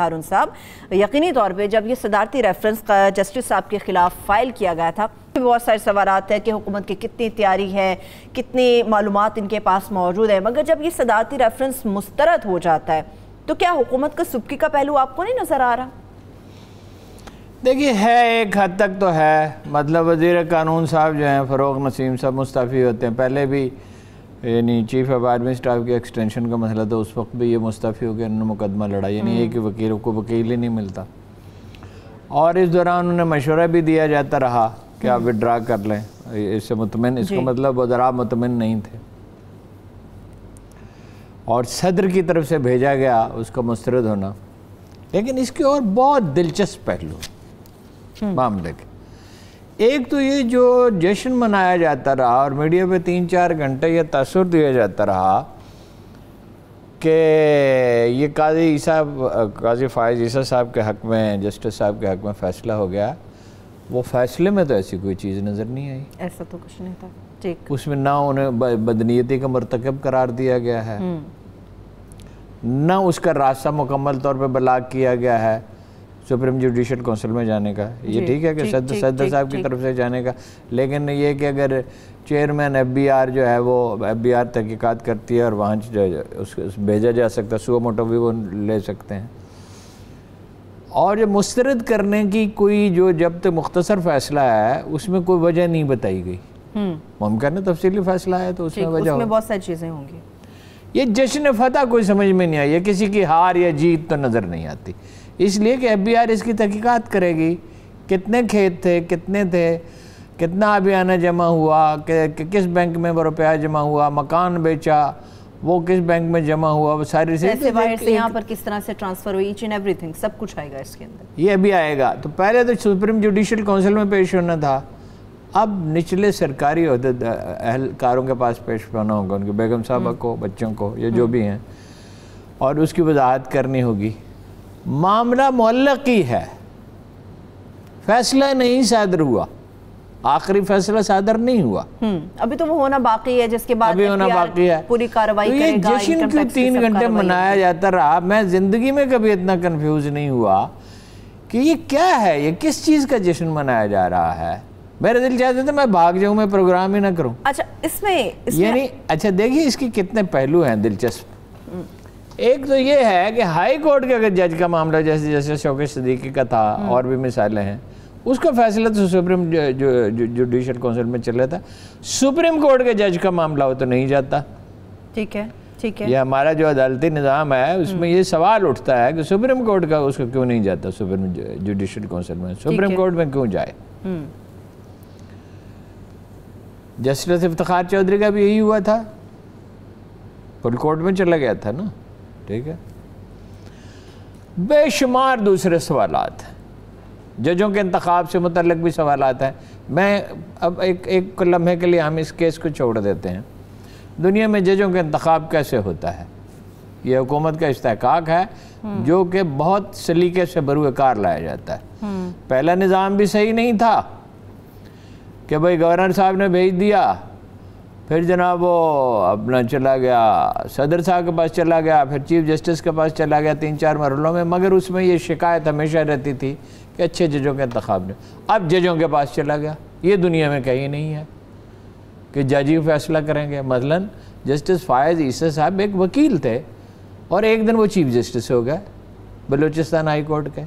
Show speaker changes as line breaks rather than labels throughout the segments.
हारून साहब यकीनी तौर पे जब ये सदारती रेफरेंस जस्टिस साहब के ख़िलाफ़ फ़ाइल किया गया था तो बहुत सारे सवाल हैं कि हुकूमत की कितनी तैयारी है कितनी मालूम इनके पास मौजूद है मगर जब ये सदारती रेफरेंस मुस्तरद हो जाता है तो क्या हुकूमत का सुबकी का पहलू आपको नहीं नज़र आ रहा
देखिए है एक हद तक तो है मतलब वजीर कानून साहब जो हैं फ़रोग नसीम साहब मुस्तफ़ी होते हैं पहले भी यानी चीफ ऑफ आर्मी स्टाफ के एक्सटेंशन का मसला था उस वक्त भी ये मुस्तफ़ी हो गया उन्होंने मुकदमा लड़ा यानी हम्म। एक कि वकीलों को वकील ही नहीं मिलता और इस दौरान उन्होंने मशवरा भी दिया जाता रहा कि आप विड्रा हम्म। कर लें इससे मुतमिन इसको मतलब वजरा मुतमिन नहीं थे और सदर की तरफ से भेजा गया उसका मुस्रद होना लेकिन इसके और बहुत दिलचस्प पहलू हम्म। मामले के एक तो ये जो जश्न मनाया जाता रहा और मीडिया पे तीन चार घंटे ये तसुर दिया जाता रहा कि ये काजी ईसा काजी फायज ईसा साहब के हक़ में जस्टिस साहब के हक़ में फ़ैसला हो गया वो फ़ैसले में तो ऐसी कोई चीज़ नज़र नहीं आई
ऐसा तो कुछ नहीं था ठीक
उसमें ना उन्हें बदनीयती का मरतकब करार दिया गया है
हम्म।
ना उसका रास्ता मुकम्मल तौर पर बलाग किया गया है सुप्रीम जुडिशल काउंसिल में जाने का ये ठीक है कि सदर साहब की तरफ से जाने का लेकिन ये कि अगर चेयरमैन एफ बी आर जो है वो एफ बी आर तहकीक़ात करती है और वहाँ उस भेजा जा सकता है सुबह मोटो भी वो ले सकते हैं और जो मुस्तरद करने की कोई जो जब तक मुख्तसर फैसला है उसमें कोई वजह नहीं बताई गई मुमकिन हम्म। है तफसीली फैसला है तो उसमें वजह
बहुत सारी चीज़ें
होंगी ये जश्न फतह कोई समझ में नहीं आई है किसी की हार या जीत तो नज़र नहीं आती इसलिए कि एफ इसकी तहकीक़त करेगी कितने खेत थे कितने थे कितना अभियाना जमा हुआ कि, कि, किस बैंक में वो रुपया जमा हुआ मकान बेचा वो किस बैंक में जमा हुआ वो सारी से, से यहाँ
पर किस तरह से ट्रांसफर हुई ईच एंड एवरीथिंग सब कुछ आएगा इसके अंदर
ये अभी आएगा तो पहले तो सुप्रीम जुडिशल काउंसिल में पेश होना था अब निचले सरकारी अहलकारों के पास पेश होना होगा उनके बेगम साहबा हम्म। को बच्चों को या जो हम्म। भी हैं और उसकी वजाहत करनी होगी मामला मल्लक ही है फैसला नहीं सादर हुआ आखिरी फैसला सादर नहीं हुआ हम्म, अभी तो वो होना बाकी है जिसके बाद अभी होना बाकी है पूरी
कार्रवाई तो जश्न क्यों तीन घंटे मनाया जाता
रहा मैं जिंदगी में कभी इतना कंफ्यूज नहीं हुआ कि ये क्या है ये किस चीज़ का जश्न मनाया जा रहा है मेरा दिल चाहते थे मैं भाग जाऊं मैं प्रोग्राम ही ना करूं अच्छा इसमें, इसमें... यानी अच्छा देखिए इसके कितने पहलू हैं दिलचस्प एक तो ये है कि हाई कोर्ट के अगर जज का मामला जैसे जैसे शौके सदीकी का था हम्म। और भी मिसालें हैं उसका फैसला तो सुप्रीम जुडिशल काउंसिल में चल रहा था सुप्रीम कोर्ट के जज का मामला हो तो नहीं जाता
ठीक है ठीक है ये हमारा
जो अदालती निज़ाम है उसमें हम्म। ये सवाल उठता है कि सुप्रीम कोर्ट का उसको क्यों नहीं जाता सुप्रीम जुडिशल काउंसिल में सुप्रीम कोर्ट में क्यों जाए हम्म। जस्टिस इफ्तार चौधरी का भी यही हुआ था फुल कोर्ट में चला गया था ना ठीक है बेशुमार दूसरे सवाल जजों के इंतखब से मुतलक भी सवाल हैं मैं अब एक एक लम्हे के लिए हम इस केस को छोड़ देते हैं दुनिया में जजों के इंतखब कैसे होता है ये हुकूमत का इस्तेकाक है हम्म। जो कि बहुत सलीके से बरूकार लाया जाता है हम्म। पहला निज़ाम भी सही नहीं था कि भाई गवर्नर साहब ने भेज दिया फिर जनाब वो अपना चला गया सदर साहब के पास चला गया फिर चीफ जस्टिस के पास चला गया तीन चार मरलों में मगर उसमें ये शिकायत हमेशा रहती थी कि अच्छे जजों के इंतब नहीं अब जजों के पास चला गया ये दुनिया में कहीं नहीं है कि जज ही फैसला करेंगे मसलन जस्टिस फायज़ ईसा साहब एक वकील थे और एक दिन वो चीफ जस्टिस हो गए बलूचिस्तान हाई कोर्ट के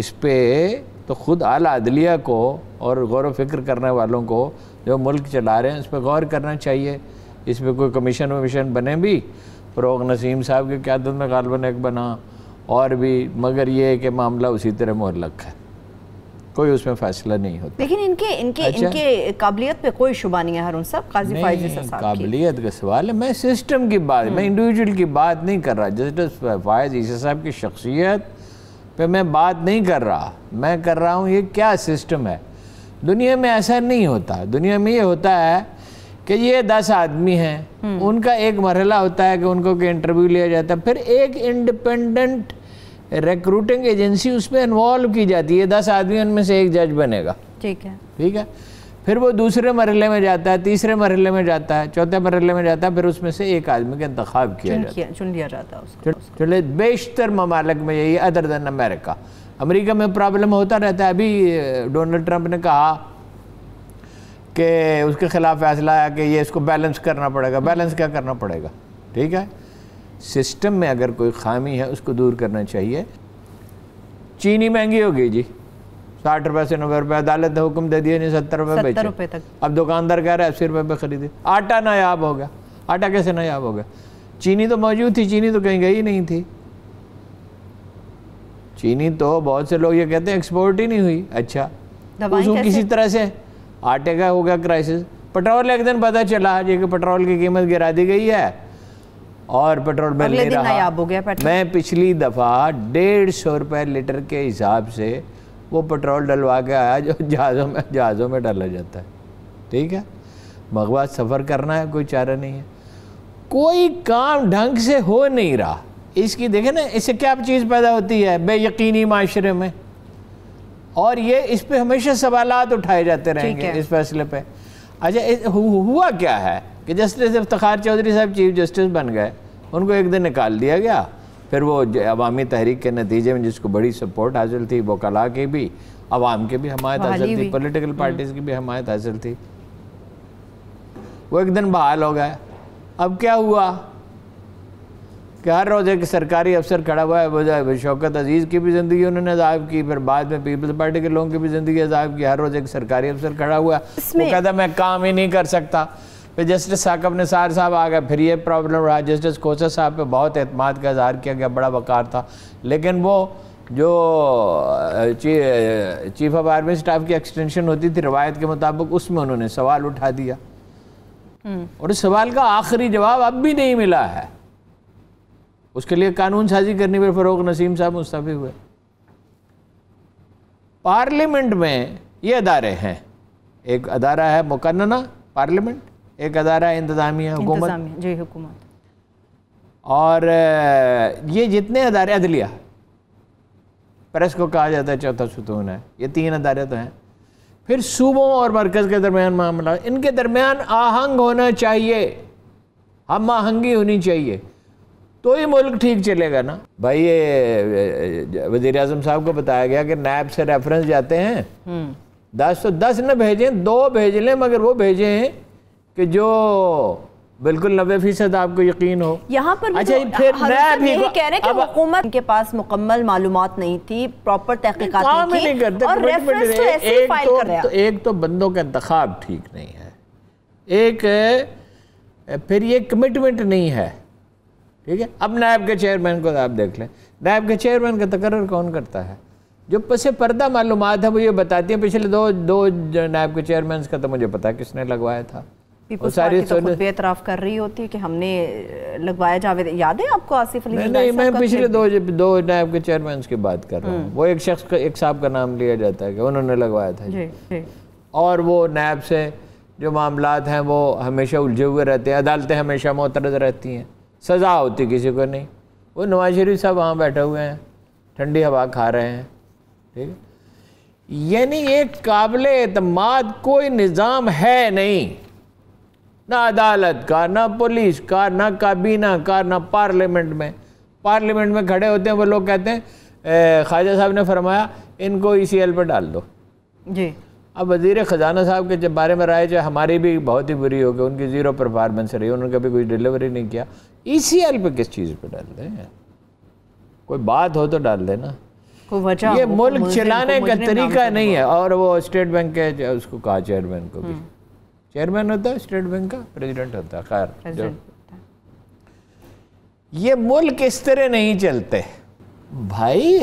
इस पर तो ख़ुद आला अदलिया को और गौर वफिक्र फिक्र करने वालों को जो मुल्क चला रहे हैं उस पर गौर करना चाहिए इस पर कोई कमीशन वमीशन बने भी फ़रोग नसीम साहब की क्यादत में गालबन एक बना और भी मगर ये है कि मामला उसी तरह मुहलक है कोई उसमें फैसला नहीं होता
लेकिन इनके इनके अच्छा? इनके काबिलियत पे कोई शुबा नहीं है हरुण काजी
काबिलियत का सवाल है मैं सिस्टम की बात मैं इंडिविजुअल हम्म। की बात नहीं कर रहा जस्टिस फायज ईसा साहब की शख्सियत पे मैं बात नहीं कर रहा मैं कर रहा हूँ ये क्या सिस्टम है दुनिया में ऐसा नहीं होता दुनिया में ये होता है कि ये दस आदमी हैं हम्म। उनका एक मरहला होता है कि उनको इंटरव्यू लिया जाता है फिर एक इंडिपेंडेंट रिक्रूटिंग एजेंसी उसमें इन्वॉल्व की जाती है दस आदमी उनमें से एक जज बनेगा ठीक है ठीक है फिर वो दूसरे मरहले में जाता है तीसरे मरहले में जाता है चौथे मरहले में जाता है फिर उसमें से एक आदमी का इंतखब किया जाता है
चुन लिया जाता
है बेशतर ममालक में यही अदर दैन अमेरिका अमेरिका में प्रॉब्लम होता रहता है अभी डोनाल्ड ट्रंप ने कहा कि उसके ख़िलाफ़ फैसला आया कि ये इसको बैलेंस करना पड़ेगा बैलेंस क्या करना पड़ेगा ठीक है सिस्टम में अगर कोई खामी है उसको दूर करना चाहिए चीनी महंगी होगी जी साठ रुपए से नब्बे रुपए अदालत ने हुक्म दे दिए नहीं सत्तर रुपए रुपए तक अब दुकानदार कह रहे हैं अस्सी रुपए पे खरीदे आटा नायाब हो गया आटा कैसे नायाब हो गया चीनी तो मौजूद थी चीनी तो कहीं गई नहीं थी चीनी तो बहुत से लोग ये कहते हैं एक्सपोर्ट ही नहीं हुई अच्छा उसको किसी तरह से आटे का हो गया क्राइसिस पेट्रोल एक दिन पता चला जी कि पेट्रोल की कीमत गिरा दी गई है और पेट्रोल मिल नहीं रहा
हो गया पेट्रोल मैं
पिछली दफ़ा डेढ़ सौ रुपये लीटर के हिसाब से वो पेट्रोल डलवा के आया जो जहाज़ों में जहाज़ों में डाला जाता है ठीक है मगवा सफ़र करना है कोई चारा नहीं है कोई काम ढंग से हो नहीं रहा इसकी देखें ना इससे क्या चीज़ पैदा होती है बेयकीनी माशरे में और ये इस पर हमेशा सवाल उठाए जाते रहेंगे इस फैसले पर अच्छा हु, हुआ क्या है कि जस्टिस इफ्तार चौधरी साहब चीफ जस्टिस बन गए उनको एक दिन निकाल दिया गया फिर वो अवामी तहरीक के नतीजे में जिसको बड़ी सपोर्ट हासिल थी वो कला की भी आवाम की भी हमायत हासिल थी पोलिटिकल हम्म। पार्टीज़ की भी हमायत हासिल थी वो एक दिन बहाल हो गए अब क्या हुआ कि हर रोज़ एक सरकारी अफसर खड़ा हुआ है वजह शौकत अजीज़ की भी ज़िंदगी उन्होंने अजायब की फिर बाद में पीपल्स पार्टी के लोगों की भी ज़िंदगी अजायब की हर रोज़ एक सरकारी अफसर खड़ा हुआ वो कहता मैं काम ही नहीं कर सकता फिर जस्टिस साकब निसार साहब आ गए फिर ये प्रॉब्लम रहा जस्टिस कोसा साहब पे बहुत अहतमाद का इजहार किया गया बड़ा वकार था लेकिन वो जो चीफ ऑफ आर्मी स्टाफ की एक्सटेंशन होती थी रवायत के मुताबिक उसमें उन्होंने सवाल उठा दिया हम्म। और इस सवाल का आखिरी जवाब अब भी नहीं मिला है उसके लिए कानून साजी करने पर फरोग नसीम साहब मुस्तफ़ी हुए पार्लियामेंट में ये अदारे हैं एक अदारा है मुकन्ना पार्लियामेंट एक अदारा है इंतज़ामिया
हुकूमत
और ये जितने अदारे अदलिया प्रेस को कहा जाता है चौथा सुतून है ये तीन अदारे तो हैं फिर सूबों और मरकज़ के दरमियान मामला इनके दरमियान आहंग होना चाहिए हम आहंगी होनी चाहिए तो ही मुल्क ठीक चलेगा ना भाई ये वजीर अजम साहब को बताया गया कि नैब से रेफरेंस जाते हैं हम्म। दस तो दस न भेजें दो भेज लें मगर वो भेजें कि जो बिल्कुल नबे फीसद आपको यकीन हो यहाँ पर अच्छा फिर मैं भी कह रहे हैं कि
हुकूमत के पास मुकम्मल मालूम नहीं थी प्रॉपर तहकीकात नहीं, करते और रेफरेंस तो ऐसे ही फाइल तो- कर रहा
एक तो बंदों का इंतखाब ठीक नहीं है एक फिर ये कमिटमेंट नहीं है ठीक है अब नायब के चेयरमैन को आप देख लें नायब के चेयरमैन का तकर्र कौन करता है जो पसे पर्दा मालूम है वो ये बताती है पिछले दो दो नायब के चेयरमैन का तो मुझे पता किसने लगवाया था पीपल्स तो
एतराफ़ कर रही होती है कि हमने लगवाया जावेद याद है आपको आसिफ अली नहीं, नहीं मैं पिछले दो
दो नायब के चेयरमैन की बात कर रहा हूँ हम्म। वो एक शख्स एक साहब का नाम लिया जाता है कि उन्होंने लगवाया
था
और वो नायब से जो मामला हैं वो हमेशा उलझे हुए रहते हैं अदालतें हमेशा मोतरज रहती हैं सज़ा होती किसी को नहीं वो नवाज शरीफ साहब वहाँ बैठे हुए हैं ठंडी हवा खा रहे हैं ठीक यानी एक काबिल अतमाद कोई निज़ाम है नहीं ना अदालत का ना पुलिस का ना काबीना का ना पार्लियामेंट में पार्लियामेंट में खड़े होते हैं वो लोग कहते हैं ख्वाजा साहब ने फरमाया इनको ई सी एल पर डाल दो जी अब वजीर ख़जाना साहब के जब बारे में राय जो हमारी भी बहुत ही बुरी हो गई उनकी ज़ीरो परफार्मेंस रही उन्होंने कभी कुछ डिलीवरी नहीं किया ई सी एल किस चीज़ पे डाल दें कोई बात हो तो डाल देना ये तो मुल्क चलाने का तरीका नहीं है और वो स्टेट बैंक के उसको कहा चेयरमैन को भी चेयरमैन हम्म। होता है स्टेट बैंक का प्रेसिडेंट होता है खैर ये मुल्क इस तरह नहीं चलते भाई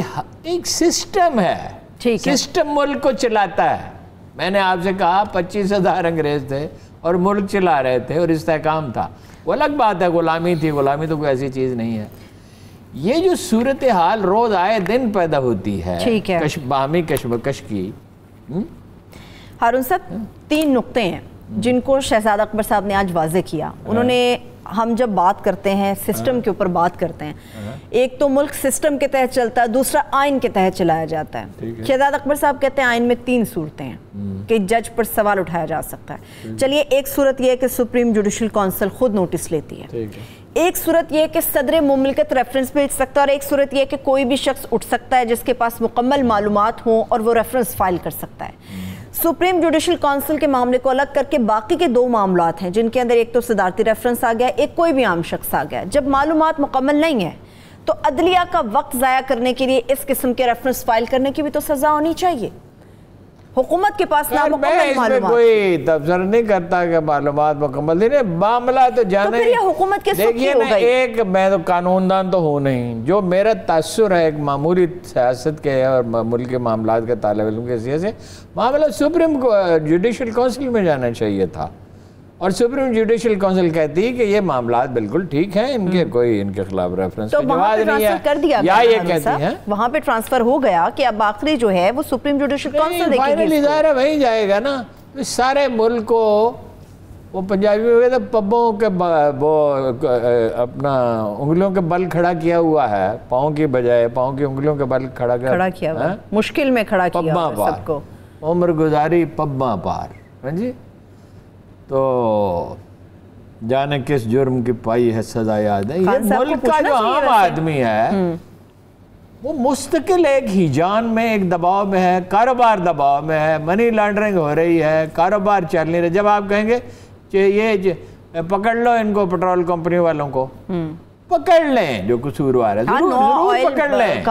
एक सिस्टम है ठीक सिस्टम मुल्क को चलाता है मैंने आपसे कहा पच्चीस हजार अंग्रेज थे और मुल्क चला रहे थे और इस्तेकाम था वो अलग बात है ग़ुलामी थी ग़ुलामी तो कोई ऐसी चीज़ नहीं है ये जो सूरत हाल रोज़ आए दिन पैदा होती है ठीक है कश, बाहमी कश्मकश की हम्म?
हारून साहब तीन नुकते हैं जिनको शहजाद अकबर साहब ने आज वाजे किया हाँ। उन्होंने हम जब बात करते हैं सिस्टम हाँ। के ऊपर बात करते हैं हाँ। एक तो मुल्क सिस्टम के तहत चलता है दूसरा आइन के तहत चलाया जाता है शहजाद अकबर साहब कहते हैं आइन में तीन सूरतें हैं हम्म। कि जज पर सवाल उठाया जा सकता है चलिए एक सूरत यह है कि सुप्रीम जुडिशल काउंसिल खुद नोटिस लेती है एक सूरत यह कि सदर मुमलिकत रेफरेंस भेज सकता है और एक सूरत यह कि कोई भी शख्स उठ सकता है जिसके पास मुकम्मल मालूम हों और वो रेफरेंस फाइल कर सकता है हम्म। सुप्रीम जुडिशल काउंसिल के मामले को अलग करके बाकी के दो मामला हैं जिनके अंदर एक तो सदारती रेफरेंस आ गया एक कोई भी आम शख्स आ गया जब मालूम मुकम्मल नहीं है तो अदलिया का वक्त ज़ाया करने के लिए इस किस्म के रेफरेंस फाइल करने की भी तो सज़ा होनी चाहिए हुकूमत के पास ना कोई
तबसर नहीं करता कि मालूम मुकम्मल नहीं मामला तो जाना तो हुकूमत के देखिए एक मैं तो कानूनदान तो हूँ नहीं जो मेरा तसर है एक मामूली सियासत के और मुल्क के मामला के तालब इलम के से मामला सुप्रीम जुडिशल काउंसिल में जाना चाहिए था और सुप्रीम जुडिशियल काउंसिल कहती है कि ये मामला बिल्कुल ठीक है इनके हम्म। कोई इनके खिलाफ रेफरेंस तो वहाँ पे कर दिया या ये कहती है वहाँ
पे ट्रांसफर हो गया कि अब आखिरी जो है वो सुप्रीम जुडिशियल काउंसिल फाइनली जाहिर
है वहीं जाएगा ना तो सारे मुल्क को वो पंजाबी में तो पब्बों के वो अपना उंगलियों के बल खड़ा किया हुआ है पाओ की बजाय पाओ की उंगलियों के बल खड़ा कर, खड़ा किया
मुश्किल में खड़ा किया सबको
उम्र गुजारी पब्बा पार हाँ जी तो जाने किस जुर्म की पाई है सजा याद है ये मुल्क का जो आम आदमी है हम्म। वो मुस्तकिल एक ही जान में एक दबाव में है कारोबार दबाव में है मनी लॉन्ड्रिंग हो रही है कारोबार चल नहीं रहा जब आप कहेंगे ये पकड़ लो इनको पेट्रोल कंपनी वालों को हम्म। पकड़ लें जो कसूरवार है हाँ, जरूर, जरूर पकड़ लें